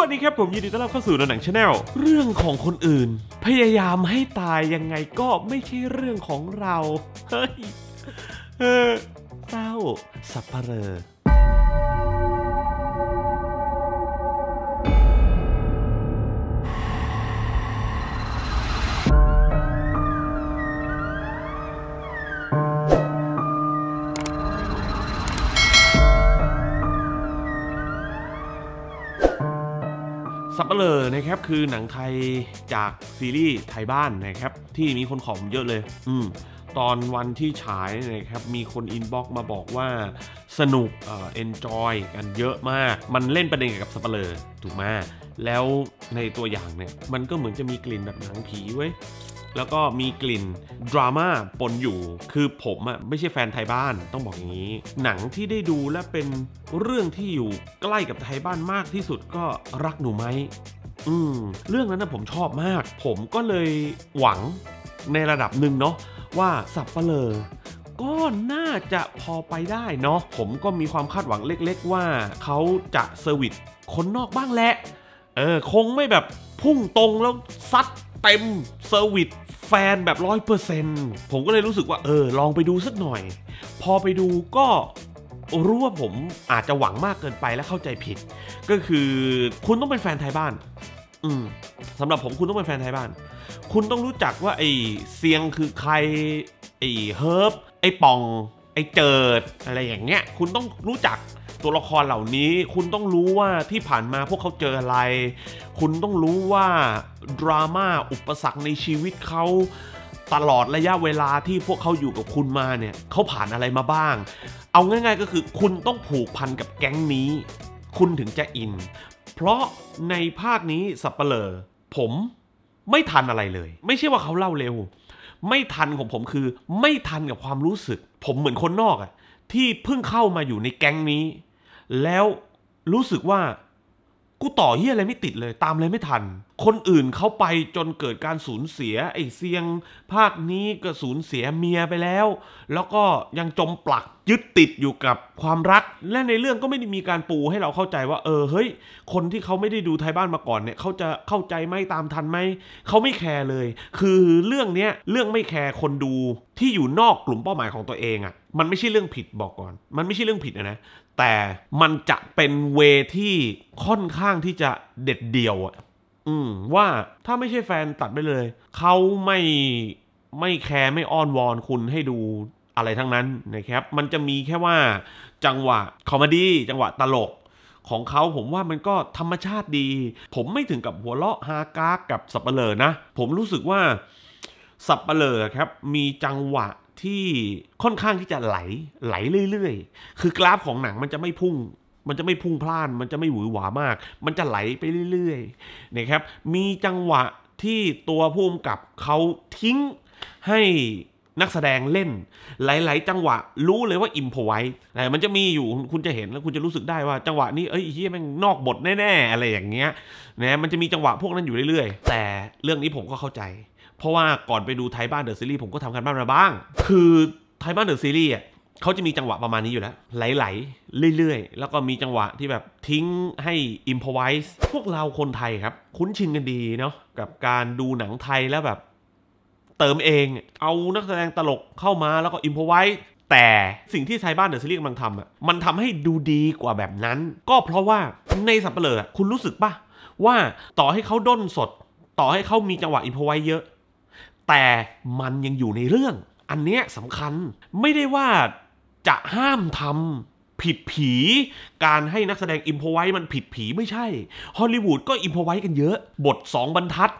วัสดีครับผมยินดีต้อนรับเข้าสู่หนังชาแนลเรื่องของคนอื่น พยายามให้ตายยังไงก็ไม่ใช่เรื่องของเรา เฮ้ยเออเศร้า สับเปลออนะครับ คือหนังไทยจากซีรีส์ไทยบ้านนะครับ ที่มีคนขอมเยอะเลย อืมตอนวันที่ฉายนะครับ มีคนอินบ็อกมาบอกว่าสนุกเอ็นจอยกันเยอะมาก มันเล่นประเด็นกับสปเลอร์ถูกไหมแล้วในตัวอย่างเนี่ย มันก็เหมือนจะมีกลิ่นแบบหนังผีไว้แล้วก็มีกลิ่นดราม่าปนอยู่ คือผมอะไม่ใช่แฟนไทยบ้านต้องบอกอย่างนี้ หนังที่ได้ดูและเป็นเรื่องที่อยู่ใกล้กับไทยบ้านมากที่สุดก็รักหนูไหมอืมเรื่องนั้นนะผมชอบมาก ผมก็เลยหวังในระดับหนึ่งเนาะว่าสับเปลอ ก็น่าจะพอไปได้เนาะผมก็มีความคาดหวังเล็ก ๆว่าเขาจะเซอร์วิสคนนอกบ้างแหละ เออคงไม่แบบพุ่งตรงแล้วซัดเต็มเซอร์วิสแฟนแบบร้อยเปอร์เซ็นต์ผมก็เลยรู้สึกว่า เออ ลองไปดูสักหน่อย พอไปดูก็รู้ว่าผมอาจจะหวังมากเกินไปและเข้าใจผิด ก็คือคุณต้องเป็นแฟนไทยบ้าน อืมสำหรับผมคุณต้องเป็นแฟนไทยบ้าน คุณต้องรู้จักว่า ไอ้เซียงคือใคร ไอ้เฮิร์บไอ้ปองไอ้เจิดอะไรอย่างเงี้ยคุณต้องรู้จักตัวละครเหล่านี้ คุณต้องรู้ว่าที่ผ่านมาพวกเขาเจออะไร คุณต้องรู้ว่า ดราม่าอุปสรรคในชีวิตเขาตลอดระยะเวลาที่พวกเขาอยู่กับคุณมาเนี่ย เขาผ่านอะไรมาบ้าง เอาง่าย ๆ ก็คือคุณต้องผูกพันกับแก๊งนี้ คุณถึงจะอิน เพราะในภาคนี้สับเปลอผมไม่ทันอะไรเลย ไม่ใช่ว่าเขาเล่าเร็ว ไม่ทันของผมคือ ไม่ทันกับความรู้สึก ผมเหมือนคนนอกอะที่เพิ่งเข้ามาอยู่ในแก๊งนี้ แล้วรู้สึกว่ากูต่อเฮียอะไรไม่ติดเลยตามเลยไม่ทัน คนอื่นเขาไปจนเกิดการสูญเสียไอ้เซียงภาคนี้ก็สูญเสียเมียไปแล้ว แล้วก็ยังจมปลักยึดติดอยู่กับความรัก และในเรื่องก็ไม่ได้มีการปูให้เราเข้าใจว่า เออเฮ้ยคนที่เขาไม่ได้ดูไทยบ้านมาก่อนเนี่ยเขาจะเข้าใจไหมตามทันไหมเขาไม่แคร์เลย คือเรื่องเนี้ยเรื่องไม่แคร์คนดูที่อยู่นอกกลุ่มเป้าหมายของตัวเองอะ่ะมันไม่ใช่เรื่องผิดบอกก่อน มันไม่ใช่เรื่องผิดนะแต่มันจะเป็นเวที่ค่อนข้างที่จะเด็ดเดี่ยวอืมว่าถ้าไม่ใช่แฟนตัดไปเลย เขาไม่ไม่แคร์ไม่อ้อนวอนคุณให้ดูอะไรทั้งนั้นนะครับ มันจะมีแค่ว่า จังหวะคอมดี้จังหวะตลก ของเขาผมว่ามันก็ธรรมชาติดี ผมไม่ถึงกับหัวเราะฮากากกับสับเปลอนะผมรู้สึกว่าสับเปลอครับมีจังหวะที่ค่อนข้างที่จะไหลไหลเรื่อย ๆ คือกราฟของหนังมันจะไม่พุ่ง มันจะไม่พุ่งพล่านมันจะไม่หวือหวามาก มันจะไหลไปเรื่อยๆนะครับมีจังหวะที่ตัวผู้กำกับเขาทิ้งให้นักแสดงเล่น หลายๆจังหวะรู้เลยว่า อิมพอไว้แต่มันจะมีอยู่คุณจะเห็นแล้วคุณจะรู้สึกได้ว่าจังหวะนี้เอ้ยเฮียม่งนอกบทแน่ๆอะไรอย่างเงี้ยนะมันจะมีจังหวะพวกนั้นอยู่เรื่อยๆ แต่เรื่องนี้ผมก็เข้าใจเพราะว่าก่อนไปดูไทยบ้านเดอะซีรีส์ผมก็ทำกันบ้านมาบ้าง คือไทยบ้านเดอะซีรีส์อ่ะเขาจะมีจังหวะประมาณนี้อยู่แล้วไหลๆเรื่อย ๆ แล้วก็มีจังหวะที่แบบทิ้งให้อิมพอไวส์พวกเราคนไทยครับ คุ้นชินกันดีเนาะกับการดูหนังไทยแล้วแบบ เติมเองเอานักแสดงตลกเข้ามาแล้วก็อิมพอไวส์แต่สิ่งที่ไทยบ้านเดอะซีรีส์กำลังทำอ่ะมันทำให้ดูดีกว่าแบบนั้น ก็เพราะว่าในสัปเหร่อคุณรู้สึกปะว่าต่อให้เขาด้นสดต่อให้เขามีจังหวะอิมพอไวส์เยอะแต่มันยังอยู่ในเรื่อง อันเนี้ยสำคัญ ไม่ได้ว่าจะห้ามทำผิดผี การให้นักแสดงอิมพอไว้มันผิดผีไม่ใช่ ฮอลลีวูดก็อิมพอไว้กันเยอะ บทสองบรรทัด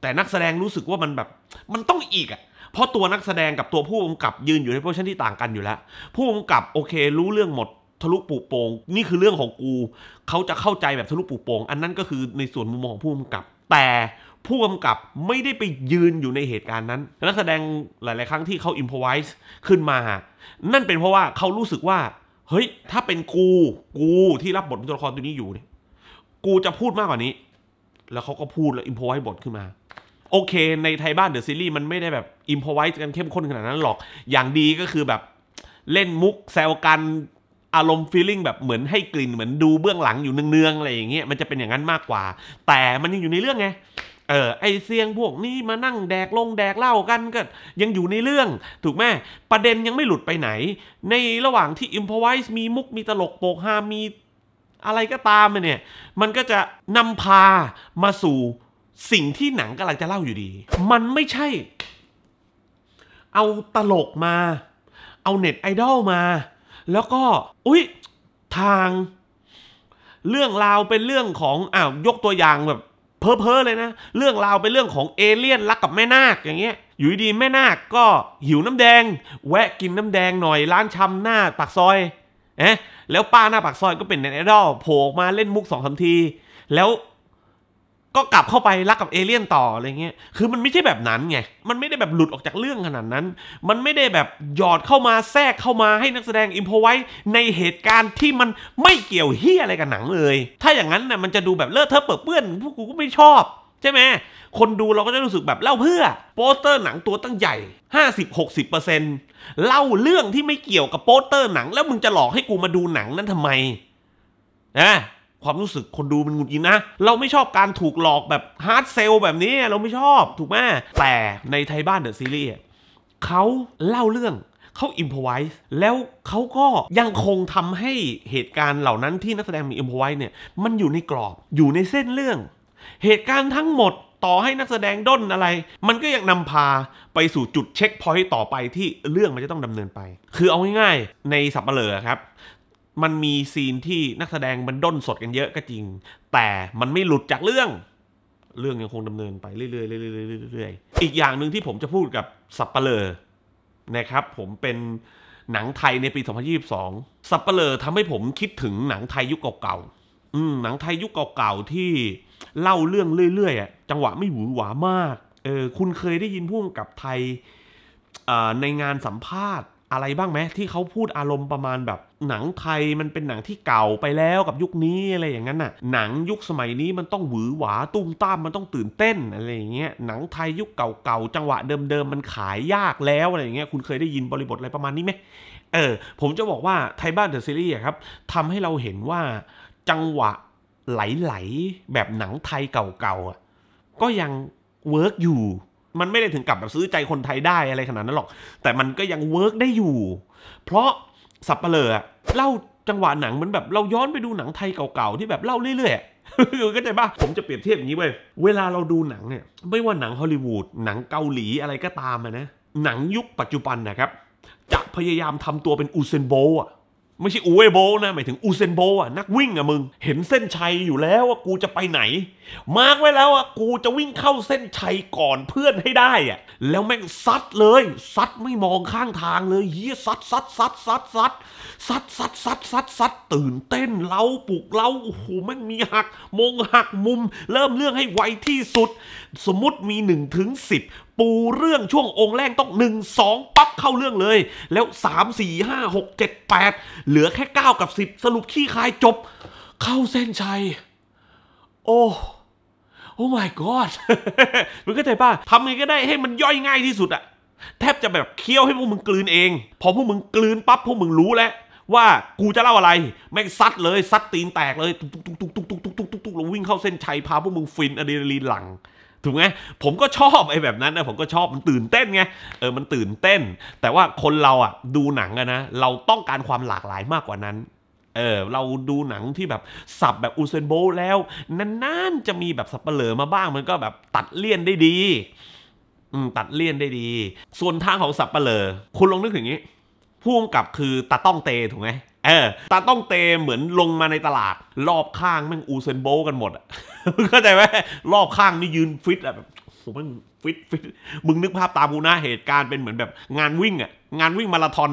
แต่นักแสดงรู้สึกว่ามันแบบมันต้องอีกอะเพราะตัวนักแสดงกับตัวผู้กำกับยืนอยู่ในโพสชั่นที่ต่างกันอยู่แล้ว ผู้กำกับโอเค รู้เรื่องหมดทะลุปูโปงนี่คือเรื่องของกู เขาจะเข้าใจแบบทะลุปูโปงอันนั้นก็คือในส่วนมุมมองของผู้กำกับแต่ผู้กำกับไม่ได้ไปยืนอยู่ในเหตุการณ์นั้น และแสดงหลาย ๆ ครั้งที่เขาอิมพอไวส์ขึ้นมา นั่นเป็นเพราะว่าเขารู้สึกว่า เฮ้ย ถ้าเป็นกูกูที่รับบทเป็นตัวละครตัวนี้อยู่เนี่ยกูจะพูดมากกว่านี้ แล้วเขาก็พูดแล้วอิมพอไวส์บทขึ้นมา โอเค ในไทยบ้านเดอะซีรีส์มันไม่ได้แบบอิมพอไวส์กันเข้มข้นขนาดนั้นหรอกอย่างดีก็คือแบบเล่นมุกแซวกันอารมณ์ฟีลลิ่งแบบเหมือนให้กลิ่นเหมือนดูเบื้องหลังอยู่เนืองๆอะไรอย่างเงี้ยมันจะเป็นอย่างนั้นมากกว่า แต่มันยังอยู่ในเรื่องไงเออไอเสียงพวกนี้มานั่งแดกลงแดกเหล้ากันก็ ยังอยู่ในเรื่อง ถูกไหมประเด็นยังไม่หลุดไปไหน ในระหว่างที่อิมพอไวส์มีมุกมีตลก โปกฮา มี อะไรก็ตามเนี่ย มันก็จะนำพามาสู่สิ่งที่หนังกำลังจะเล่าอยู่ดี มันไม่ใช่ เอาตลกมาเอาเน็ตไอดอลมาแล้วก็อุ๊ย ทาง เรื่องราวเป็นเรื่องของอ้าวยกตัวอย่างแบบ เพ้อเพ้อเลยนะ เรื่องราวเป็นเรื่องของเอเลี่ยนรักกับแม่นาคอย่างเงี้ยอยู่ดีแม่นาคก็หิวน้ำแดง แวะกินน้ำแดงหน่อย ร้านชำหน้าปากซอยเอ๊ะแล้วป้าหน้าปากซอยก็เป็นไอดอลโผล่มาเล่นมุกสองสาที แล้วก็กลับเข้าไปรักกับเอเลี่ยนต่ออะไรเงี้ย คือมันไม่ใช่แบบนั้นไง มันไม่ได้แบบหลุดออกจากเรื่องขนาดนั้น มันไม่ได้แบบหยอดเข้ามาแทรกเข้ามาให้นักแสดงอิมพอไว้ในเหตุการณ์ที่มันไม่เกี่ยวเฮียอะไรกับหนังเลย ถ้าอย่างนั้นน่ยมันจะดูแบบเลอะเทอะเปื้อเปื้อนพวกกูก็ไม่ชอบ ใช่ไหมคนดูเราก็จะรู้สึกแบบเล่าเพื่อโปสเตอร์หนังตัวตั้งใหญ่50-60%เล่าเรื่องที่ไม่เกี่ยวกับโปสเตอร์หนัง แล้วมึงจะหลอกให้กูมาดูหนังนั้นทำไม นะความรู้สึกคนดูมันหงุดหงิดนะ เราไม่ชอบการถูกหลอกแบบฮาร์ดเซลแบบนี้ เราไม่ชอบถูกไหมแต่ในไทยบ้านเดอะซีรีส์เขาเล่าเรื่องเขาอิมพอไวส์แล้วเขาก็ยังคงทำให้เหตุการณ์เหล่านั้นที่นักแสดงมีอิมพอไวส์เนี่ยมันอยู่ในกรอบอยู่ในเส้นเรื่อง เหตุการณ์ทั้งหมดต่อให้นักแสดงด้นอะไร มันก็ยังนำพาไปสู่จุดเช็คพอยต์ต่อไปที่เรื่องมันจะต้องดำเนินไป คือเอาง่ายๆ ในสับเปลือครับมันมีซีนที่นักแสดงมันด้นสดกันเยอะก็จริง แต่มันไม่หลุดจากเรื่อง เรื่องยังคงดำเนินไปเรื่อยๆเรื่อยๆๆอีกอย่างหนึ่งที่ผมจะพูดกับสับเปลอนะครับผมเป็นหนังไทยในปี2022สับเปลอทำให้ผมคิดถึงหนังไทยยุคเก่าๆอืมหนังไทยยุคเก่าๆที่เล่าเรื่องเรื่อยๆอ่ะจังหวะไม่หวือหวามากเออคุณเคยได้ยินพุ่มกับไทยในงานสัมภาษณ์อะไรบ้างไหมที่เขาพูดอารมณ์ประมาณแบบ หนังไทยมันเป็นหนังที่เก่าไปแล้วกับยุคนี้อะไรอย่างนั้นน่ะหนังยุคสมัยนี้มันต้องหวือหวาตุ้มต้ามมันต้องตื่นเต้นอะไรอย่างเงี้ยหนังไทยยุคเก่าๆ จังหวะเดิมๆ มันขายยากแล้วอะไรอย่างเงี้ยคุณเคยได้ยินบริบทอะไรประมาณนี้ไหมเออผมจะบอกว่าไทยบ้านเดอะซีรีส์ครับทำให้เราเห็นว่า จังหวะไหลๆแบบหนังไทยเก่าๆก็ยังเวิร์กอยู่มันไม่ได้ถึงกับแบบซื้อใจคนไทยได้อะไรขนาดนั้นหรอก แต่มันก็ยังเวิร์กได้อยู่ เพราะสับเปลือเล่าจังหวะหนังเหมือนแบบ เราย้อนไปดูหนังไทยเก่าๆ ที่แบบเล่าเรื่อยๆ ก็ใจป้ะผมจะเปรียบเทียบอย่างนี้เว้ย เวลาเราดูหนังเนี่ย ไม่ว่าหนังฮอลลีวูด หนังเกาหลีอะไรก็ตามนะ หนังยุคปัจจุบันนะครับ จะพยายามทำตัวเป็นอูเซนโบอ่ะไม่ใช่อูเอโบนะ หมายถึงอูเซนโบอ่ะนักวิ่งอ่ะมึง เห็นเส้นชัยอยู่แล้วว่ากูจะไปไหน มาร์กไว้แล้วอ่ะกูจะวิ่งเข้าเส้นชัยก่อนเพื่อนให้ได้อ่ะแล้วแม่งซัดเลย ซัดไม่มองข้างทางเลยเฮียซัดซัดซัดซัดซัดซัดซัดซัดซัดซัดตื่นเต้น เล้าปลุกเล้าโอ้โหแม่งมีหัก มงหักมุม เริ่มเรื่องให้ไวที่สุด สมมติมีหนึ่งถึงสิบปูเรื่องช่วงองค์แรกต้อง1 2 ปั๊บเข้าเรื่องเลย แล้ว3 4 5 6 7 8 เหลือแค่ 9 กับ 10 สรุปขี้คายจบเข้าเส้นชัย โอ้ โอ้ my god มึงก็ใจป่ะทำไงก็ได้ให้มันย่อยง่ายที่สุดอะแทบจะแบบเคี้ยวให้พวกมึงกลืนเอง พอพวกมึงกลืนปั๊บพวกมึงรู้แล้ว ว่ากูจะเล่าอะไร แม่งซัดเลยซัดตีนแตกเลยตุ๊กตุ๊กตุ๊กตุ๊กตุ๊กตุ๊กตุ๊กตุ๊กตุกวิ่งเข้าเส้นชัยพาพวกมึงฟินอะดรีนาลีนหลังถูกไหมผมก็ชอบไอ้แบบนั้นนะผมก็ชอบมันตื่นเต้นไงเออมันตื่นเต้น แต่ว่าคนเราอ่ะดูหนังอะนะเราต้องการความหลากหลายมากกว่านั้น เออเราดูหนังที่แบบสับแบบอุเซนโบแล้ว นานๆจะมีแบบสับเปลือมาบ้าง มันก็แบบตัดเลี่ยนได้ดีอืมตัดเลี่ยนได้ดี ส่วนทางของสับเปลือคุณลองนึกถึงนี้พุ่งกับคือตาต้องเตถูกไหมเออตาต้องเตเหมือนลงมาในตลาด รอบข้าง แม่งอูเซนโบกันหมดอ่ะเข้าใจไหมรอบข้างนี่ยืนฟิตอ่ะแบบโหแม่งฟิต ฟิต มึงนึกภาพตามกูนะเหตุการณ์ เป็นเหมือนแบบงานวิ่งอ่ะ งานวิ่งมาราธอน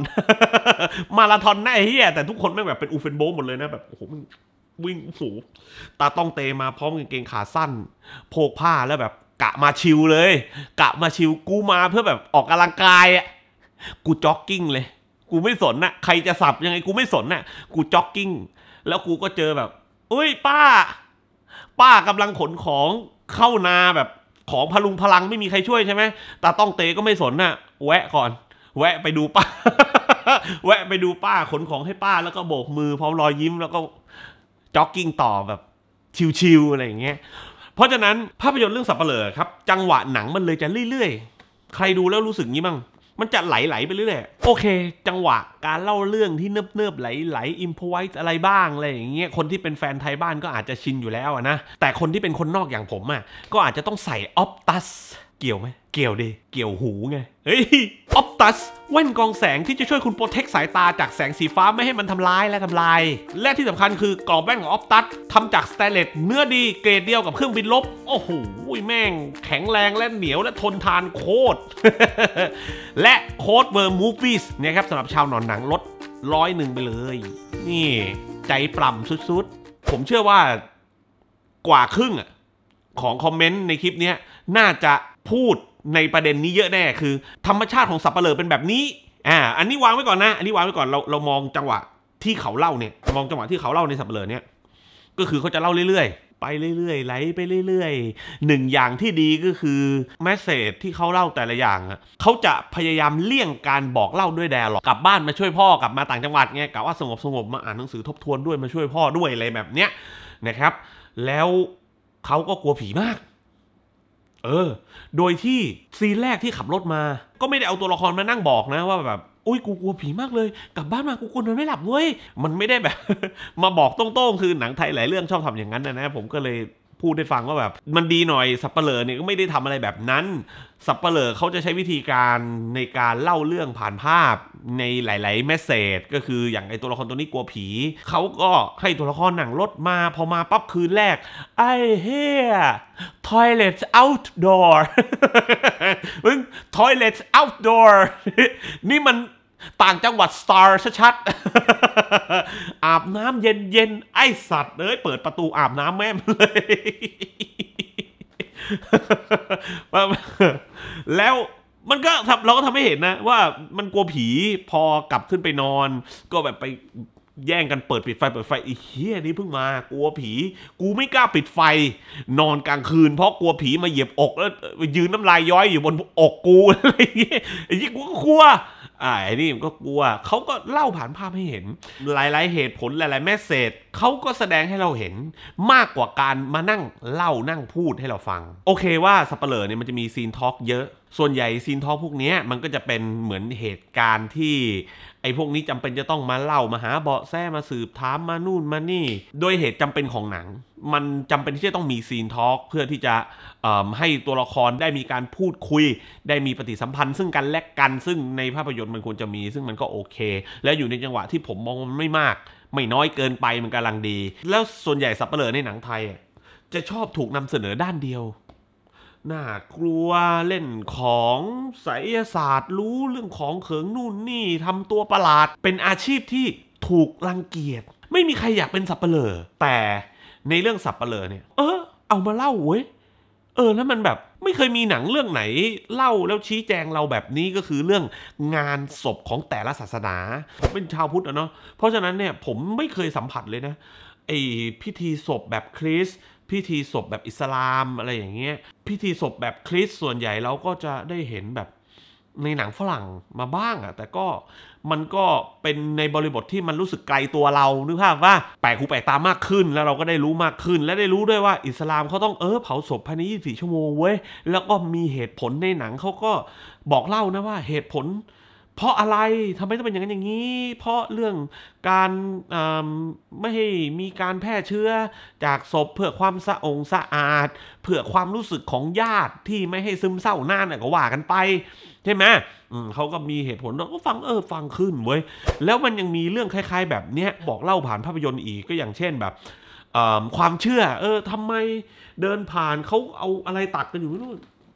มาราธอนแน่เฮียแต่ทุกคนแม่งแบบเป็นอูเฟนโบหมดเลยนะแบบโอ้โหวิ่งโอ้โหตาต้องเตมาพร้อมกางเกงขาสั้นโพกผ้าแล้วแบบกะมาชิลเลยกะมาชิลกูมาเพื่อแบบออกกำลังกายอ่ะกูจ็อกกิ้งเลยกูไม่สนนะ่ะ ใครจะสับยังไงกูไม่สนนะ่ะ กูจ็อกกิ้ง แล้วกูก็เจอแบบ อุ้ยป้า ป้ากำลังขนของเข้านาแบบของพลุงพลังไม่มีใครช่วยใช่ไหม ตาต้องเตก็ไม่สนนะ่ะ แวะก่อน แวะไปดูป้า แวะไปดูป้าขนของให้ป้าแล้วก็โบกมือพร้อมรอยยิ้มแล้วก็จ็อกกิ้งต่อแบบชิวๆอะไรอย่างเงี้ย เพราะฉะนั้นภาพยนตร์เรื่องสับเปลือครับ จังหวะหนังมันเลยจะเรื่อยๆ ใครดูแล้วรู้สึกงี้บ้างมันจะไหลๆไปเรื่อยโอเค จังหวะการเล่าเรื่องที่เนิบ ๆ ไหลๆอิมพอไวส์อะไรบ้าง อะไรอย่างเงี้ยคนที่เป็นแฟนไทยบ้านก็อาจจะชินอยู่แล้วนะ แต่คนที่เป็นคนนอกอย่างผมอะ่ะก็อาจจะต้องใส่ออปตัสเกี่ยวไหมเกี่ยวดิเกี่ยวหูไง เฮ้ย ออปตัส แว่นกองแสงที่จะช่วยคุณโปรเทคสายตา จากแสงสีฟ้า ไม่ให้มันทำลายและทำลาย และที่สำคัญคือกรอบแว่นของออปตัสทำจากสเตเลตเนื้อดีเกรดเดียวกับเครื่องบินลบโอ้โหแม่ง แข็งแรงและเหนียวและทนทานโคตร และโค้ดเวอร์มูฟี่สเนี่ยครับสำหรับชาวหนอนหนังลดร้อยหนึ่งไปเลย นี่ใจปร่ำสุดๆ ผมเชื่อว่า กว่าครึ่งอะของคอมเมนต์ในคลิปนี้น่าจะพูดในประเด็นนี้เยอะแน่คือธรรมชาติของสับปะเลอเป็นแบบนี้อ่าอันนี้วางไว้ก่อนนะอันนี้วางไว้ก่อนเราเรามองจังหวะที่เขาเล่าเนี่ยมองจังหวะที่เขาเล่าในสับปะเลอเนี่ยก็คือเขาจะเล่าเรื่อยๆไปเรื่อยๆไหลไปเรื่อยๆหนึ่งอย่างที่ดีก็คือแมสเซจที่เขาเล่าแต่ละอย่างเขาจะพยายามเลี่ยงการบอกเล่าด้วยแดร์หรอกกลับบ้านมาช่วยพ่อกลับมาต่างจังหวัดไงกละว่าสงบสงบมาอ่านหนังสือทบทวนด้วยมาช่วยพ่อด้วยอะไรแบบเนี้ยนะครับ แล้วเขาก็กลัวผีมากเออ โดยที่ซีนแรกที่ขับรถมา ก็ไม่ได้เอาตัวละครมานั่งบอกนะว่าแบบอุ้ยกูกลัวผีมากเลย กลับบ้านมากูกลัวนอนไม่หลับเว้ยมันไม่ได้แบบมาบอกตรงๆ คือหนังไทยหลายเรื่องชอบทำอย่างนั้นนะนะ ผมก็เลยพูดได้ฟังว่าแบบ มันดีหน่อย สับปเลอเนี่ยก็ไม่ได้ทำอะไรแบบนั้น สับปะเลอเขาจะใช้วิธีการในการเล่าเรื่องผ่านภาพในหลายๆแมสเซจก็คืออย่างไอตัวละครตัวนี้กลัวผี เขาก็ให้ตัวละครหนังรถมาพอมาปั๊บคืนแรกไอ้เฮีย toilet outdoor มึง toilet outdoor นี่มันต่างจังหวัดสตาร์ชัดๆอาบน้ำเย็นๆไอสัตว์เ้ยเปิดประตูอาบน้ำแม่มเลย แล้ว มันก็ เราก็ทำให้เห็นนะว่ามันกลัวผีพอกลับขึ้นไปนอน ก็แบบไปแย่งกันเปิดปิดไฟเปิดไฟไอ้เฮียนี่เพิ่งมา กลัวผี กูไม่กล้าปิดไฟ นอนกลางคืน เพราะกลัวผีมาเหยียบอกแล้วยืนน้ำลายย้อยอยู่บนอกกู อะไรอย่างเงี้ยไอ้ยี่กูก็กลัวอ่าไอ้นี่มันก็กลัว เขาก็เล่าผ่านภาพให้เห็นหลายๆเหตุผลหลายๆแมสเซจเขาก็แสดงให้เราเห็นมากกว่าการมานั่งเล่านั่งพูดให้เราฟังโอเคว่าสเปเลอร์เนี่ยมันจะมีซีนทอล์กเยอะ ส่วนใหญ่ซีนทอล์กพวกนี้มันก็จะเป็นเหมือนเหตุการณ์ที่ ไอ้พวกนี้จำเป็นจะต้องมาเล่ามาหา เบาะแสมาสืบถามมานู่นมานี่โดยเหตุจำเป็นของหนัง มันจำเป็นที่จะต้องมีซีนทอล์กเพื่อที่จะให้ตัวละครได้มีการพูดคุย ได้มีปฏิสัมพันธ์ซึ่งกันและกัน ซึ่งในภาพยนตร์มันควรจะมีซึ่งมันก็โอเค และอยู่ในจังหวะที่ผมมองมันไม่มากไม่น้อยเกินไปมันกำลังดี แล้วส่วนใหญ่สับเปลือในหนังไทย จะชอบถูกนำเสนอด้านเดียว น่ากลัวเล่นของไสยศาสตร์รู้เรื่องของเขิงนู่นนี่ทำตัวประหลาด เป็นอาชีพที่ถูกรังเกียจไม่มีใครอยากเป็นสับเปลือแต่ในเรื่องสับเปลือเนี่ยเออเอามาเล่าเว้ยเออแล้วมันแบบไม่เคยมีหนังเรื่องไหน เล่าแล้วชี้แจงเราแบบนี้ก็คือเรื่องงานศพของแต่ละศาสนาเป็นชาวพุทธอะเนาะเพราะฉะนั้นเนี่ยผมไม่เคยสัมผัสเลยนะไอพิธีศพแบบคริสพิธีศพแบบอิสลามอะไรอย่างเงี้ย พิธีศพแบบคริสส่วนใหญ่เราก็จะได้เห็นแบบในหนังฝรั่งมาบ้างอะแต่ก็มันก็เป็นในบริบทที่มันรู้สึกไกลตัวเรานึกภาพว่าแปลกหูแปลกตามากขึ้นแล้วเราก็ได้รู้มากขึ้น และได้รู้ด้วยว่า อิสลามเขาต้องเออเผาศพภายใน24ชั่วโมงเว้ย แล้วก็มีเหตุผลในหนังเขาก็บอกเล่านะว่าเหตุผลเพราะอะไรทำไมต้องเป็นอย่างนั้นอย่างนี้ เพราะเรื่องการไม่ให้มีการแพร่เชื้อจากศพเพื่อความสะองสะอาด เพื่อความรู้สึกของญาติที่ไม่ให้ซึมเศร้าหน้าเนี่ยก็ว่ากันไปใช่ไหมเขาก็มีเหตุผลเราก็ฟังเออฟังขึ้นเว้ยแล้วมันยังมีเรื่องคล้ายๆ แบบเนี้ยบอกเล่าผ่านภาพยนตร์อีกก็อย่างเช่นแบบความเชื่อเออทำไมเดินผ่านเขาเอาอะไรตักกันอยู่ไม่รู้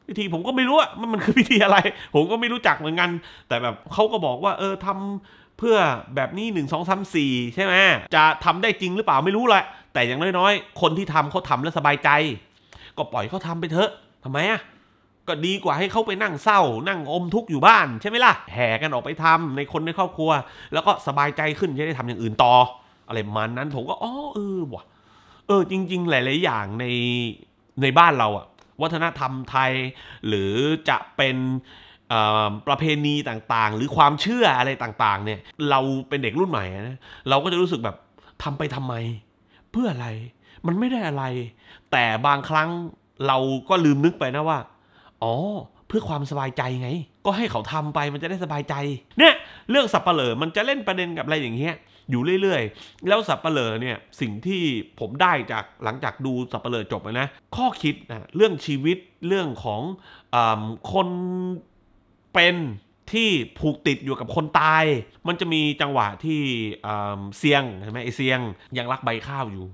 พิธีผมก็ไม่รู้ว่ามันมันคือพิธีอะไร ผมก็ไม่รู้จักเหมือนกัน แต่แบบเขาก็บอกว่า เออทำเพื่อแบบนี้หนึ่งสองสามสี่ใช่ไหมจะทำได้จริงหรือเปล่าไม่รู้แหละแต่อย่างน้อยๆคนที่ทำเขาทำแล้วสบายใจ ก็ปล่อยเขาทำไปเถอะ ทำไมอ่ะ ก็ดีกว่าให้เขาไปนั่งเศร้านั่งอมทุกข์อยู่บ้าน ใช่ไหมล่ะ แห่กันออกไปทำในคนในครอบครัว แล้วก็สบายใจขึ้นจะได้ทำอย่างอื่นต่อ อะไรมันนั้นผมก็อ๋อเออว่ะ เออ จริง ๆ หลายๆอย่างในในบ้านเราอ่ะวัฒนธรรมไทย หรือจะเป็นประเพณีต่างๆ หรือความเชื่ออะไรต่างๆเนี่ยเราเป็นเด็กรุ่นใหม่นะเราก็จะรู้สึกแบบทำไปทำไม เพื่ออะไรมันไม่ได้อะไร แต่บางครั้งเราก็ลืมนึกไปนะว่าอ๋อเพื่อความสบายใจไง ก็ให้เขาทำไปมันจะได้สบายใจ เนี่ยเรื่องสับเปลือมันจะเล่นประเด็นกับอะไรอย่างเงี้ยอยู่เรื่อย ๆ แล้วสับเปลอเนี่ยสิ่งที่ผมได้จากหลังจากดูสับเปลอจบนะข้อคิดนะเรื่องชีวิตเรื่องของอคนเป็นที่ผูกติดอยู่กับคนตาย มันจะมีจังหวะที่เซียงใช่ไหมไอเซียงยังรักใบข้าวอยู่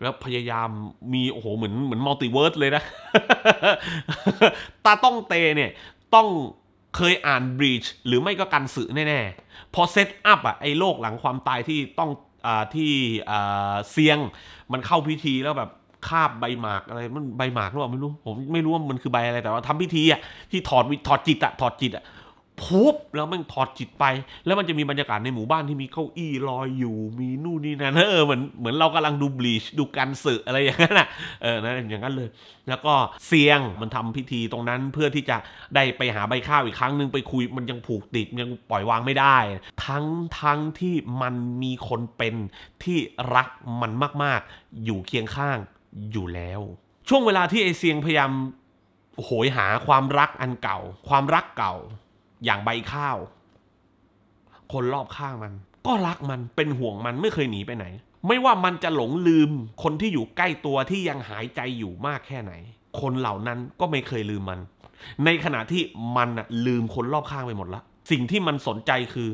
แล้วพยายามมีโอ้โห เหมือนเหมือนมัลติเวิร์สเลยนะ ตาต้องเตเนี่ยต้องเคยอ่าน Breach หรือไม่ก็กันสื่อแน่ ๆ พอเซตอัพอะไอ้โลกหลังความตายที่ต้องอที่เซียงมันเข้าพิธีแล้วแบบคาบใบหมากอะไร มันใบหมากหรือเปล่าไม่รู้ผมไม่รู้ว่ามันคือใบอะไรแต่ว่าทำพิธีอะที่ถอดถอดจิตอะถอดจิตอะพุบแล้วมันถอดจิตไป แล้วมันจะมีบรรยากาศในหมู่บ้านที่มีเก้าอี้ลอยอยู่ มีนู่นนี่นั่นเออเหมือนเหมือนเรากำลังดูบลีชดูการสึกอะไรอย่างนั้นอ่ะเออนั่นอย่างนั้นเลย แล้วก็เสียงมันทำพิธีตรงนั้นเพื่อที่จะได้ไปหาใบข้าวอีกครั้งหนึ่งไปคุยมันยังผูกติดยังปล่อยวางไม่ได้ ทั้งทั้งที่มันมีคนเป็นที่รักมันมาก ๆ อยู่เคียงข้างอยู่แล้ว ช่วงเวลาที่ไอเซียงพยายามโหยหาความรักอันเก่า ความรักเก่าอย่างใบข้าว คนรอบข้างมัน ก็รักมันเป็นห่วงมันไม่เคยหนีไปไหน ไม่ว่ามันจะหลงลืม คนที่อยู่ใกล้ตัวที่ยังหายใจอยู่มากแค่ไหน คนเหล่านั้นก็ไม่เคยลืมมัน ในขณะที่มันลืมคนรอบข้างไปหมดละสิ่งที่มันสนใจคือ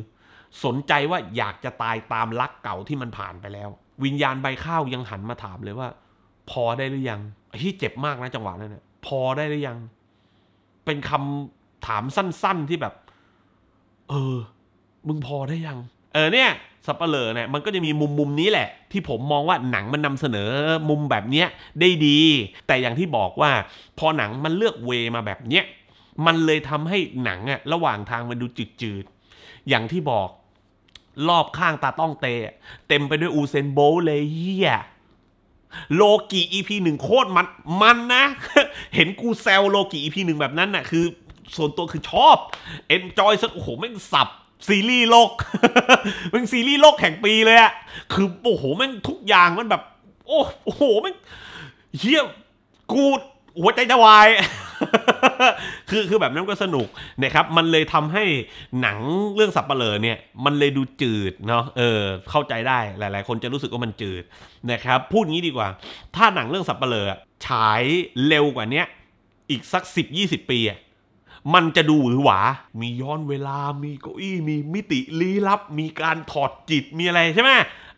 สนใจว่าอยากจะตายตามรักเก่าที่มันผ่านไปแล้ว วิญญาณใบข้าวยังหันมาถามเลยว่า พอได้หรือยังที่เจ็บมากนะจังหวะนั้นเนี่ยพอได้หรือยัง เป็นคำถามสั้นๆที่แบบ เออ มึงพอได้ยัง เออเนี่ยสับเปลอเนี่ยมันก็จะมีมุมมุมนี้แหละ ที่ผมมองว่าหนังมันนำเสนอมุมแบบเนี้ยได้ดี แต่อย่างที่บอกว่า พอหนังมันเลือกเวมาแบบเนี้ยมันเลยทำให้หนังอะระหว่างทางมันดูจืดๆอย่างที่บอก รอบข้างตาต้องเตะเต็มไปด้วยอูเซนโบเลยเฮียโลกีอีพีหนึ่งโคตรมันมันนะเห็นกูแซวโลกีอีพีหนึ่งแบบนั้นน่ะคือส่วนตัวคือชอบเอ็นจอยสุดโอ้โหแม่งสับ ซีรีส์โลกเป็นซีรีส์โลกแห่งปีเลยอะคือ โอ้โหแม่งทุกอย่างมันแบบ โอ้โหแม่งเฮี่ยกูหัวใจจะวาย คือคือแบบนั้นก็สนุก นะครับ มันเลยทำให้หนังเรื่องสับเปลอเนี่ยมันเลยดูจืด เนาะเออเข้าใจได้หลาย ๆ คนจะรู้สึกว่ามันจืดนะครับ พูดงี้ดีกว่า ถ้าหนังเรื่องสับเปลอฉายเร็วกว่าเนี้ยอีกสักสิบยี่สิบปีอะมันจะดูหวือหวามีย้อนเวลามีเก้าอี้ มีมิติ ลี้ลับ มีการถอดจิต มีอะไรใช่ไหม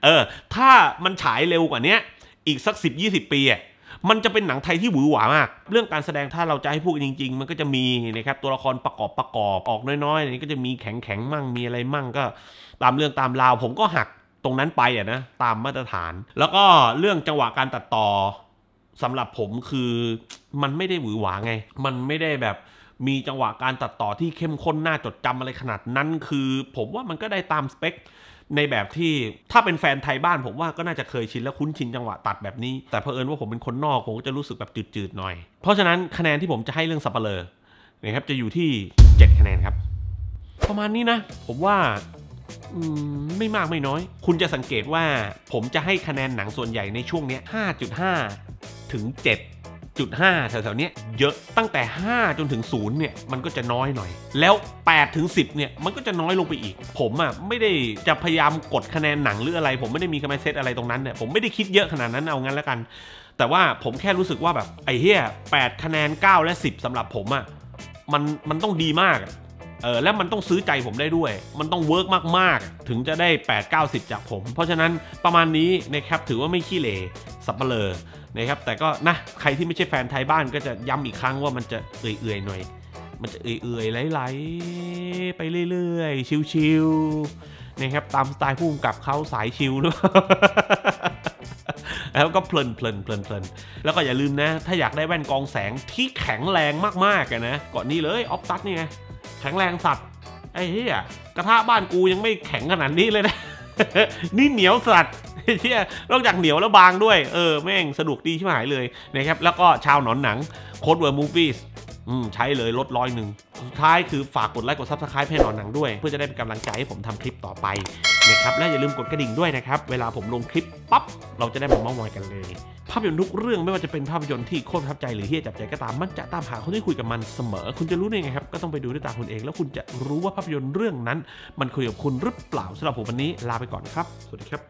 เออ ถ้ามันฉายเร็วกว่านี้อีกสัก10-20 ปีอ่ะมันจะเป็นหนังไทยที่หวือหวามาก เรื่องการแสดงถ้าเราจะให้พูดจริง ๆ มันก็จะมีนะครับ ตัวละครประกอบประกอบ ออกน้อยๆ นี่ก็จะมีแข็งแข็งมั่ง มีอะไรมั่งก็ ตามเรื่องตามราว ผมก็หักตรงนั้นไปอ่ะนะ ตามมาตรฐาน แล้วก็เรื่องจังหวะการตัดต่อสำหรับผมคือมันไม่ได้หวือหวาไง มันไม่ได้แบบมีจังหวะการตัดต่อที่เข้มข้นน่าจดจำอะไรขนาดนั้นคือ ผมว่ามันก็ได้ตามสเปค ในแบบที่ถ้าเป็นแฟนไทยบ้านผมว่าก็น่าจะเคยชินและคุ้นชินจังหวะตัดแบบนี้แต่เผอิญว่าผมเป็นคนนอก ผมก็จะรู้สึกแบบจืดๆหน่อย เพราะฉะนั้น คะแนนที่ผมจะให้เรื่องสับเปลอนะครับจะอยู่ที่ 7 คะแนนครับ ประมาณนี้นะ ผมว่าไม่มากไม่น้อย คุณจะสังเกตว่าผมจะให้คะแนนหนังส่วนใหญ่ในช่วงนี้5.5ถึง7้5แถวๆนี้เยอะตั้งแต่ 5 จนถึง0เนี่ยมันก็จะน้อยหน่อย แล้ว8ถึง10เนี่ยมันก็จะน้อยลงไปอีก ผมอะ่ะไม่ได้จะพยายามกดคะแนนหนังหรืออะไร ผมไม่ได้มีคะแนนเซตอะไรตรงนั้นเนี่ยผมไม่ได้คิดเยอะขนาดนั้นเอางั้นแล้วกัน แต่ว่าผมแค่รู้สึกว่าแบบไอ้เหี้ย8คะแนน 9 และ 10 สำหรับผมอะ่ะมันมันต้องดีมากเออแล้วมันต้องซื้อใจผมได้ด้วย มันต้องเวิร์กมากๆถึงจะได้8 9 0จากผม เพราะฉะนั้นประมาณนี้นะครับถือว่าไม่ขี้เลสับเบลอนะครับแต่ก็นะใครที่ไม่ใช่แฟนไทยบ้านก็จะย้ำอีกครั้งว่ามันจะเอื่อยๆหน่อย มันจะเอื่อยๆไหลๆ ไปเรื่อยๆ ชิวๆนะครับตามสไตล์ผู้กำกับเขาสายชิวหรือแล้วก็เพลินเพลินเพลินเพลินแล้วก็อย่าลืมนะ ถ้าอยากได้แว่นกองแสงที่แข็งแรงมากๆนะก่อนนี้เลย ออฟตัสนี่ไงแข็งแรงสัตว์ไอ้เหี้ยกระทะบ้านกูยังไม่แข็งขนาดนี้เลยนะนี่เหนียวสัตว์เที่ยนอกจากเหนียวแล้วบางด้วย เออแม่งสะดวกดีที่หายเลยนะครับแล้วก็ชาวหนอนหนังโคดเวิร์มูฟี่ใช้เลยลดร้อยหนึ่ง สุดท้ายคือฝากกดไลค์กดซับสไครป์ให้หนอนหนังด้วย เพื่อจะได้เป็นกำลังใจให้ผมทำคลิปต่อไปนะครับและอย่าลืมกดกระดิ่งด้วยนะครับ เวลาผมลงคลิปปั๊บเราจะได้มาเม้ามอยกันเลย ภาพยนตร์ทุกเรื่องไม่ว่าจะเป็นภาพยนตร์ที่โคตรประทับใจหรือเฮี้ยจับใจก็ตามมันจะตามหาคนที่คุยกับมันเสมอ คุณจะรู้ได้ไงครับก็ต้องไปดูด้วยตาคุณเองแล้วคุณจะรู้ว่าภาพยนตร์เรื่องนั้นมันคุยกับคุณหรือเปล่าสำหรับผมวันนี้ลาไปก่อนครับสวัสดีครับ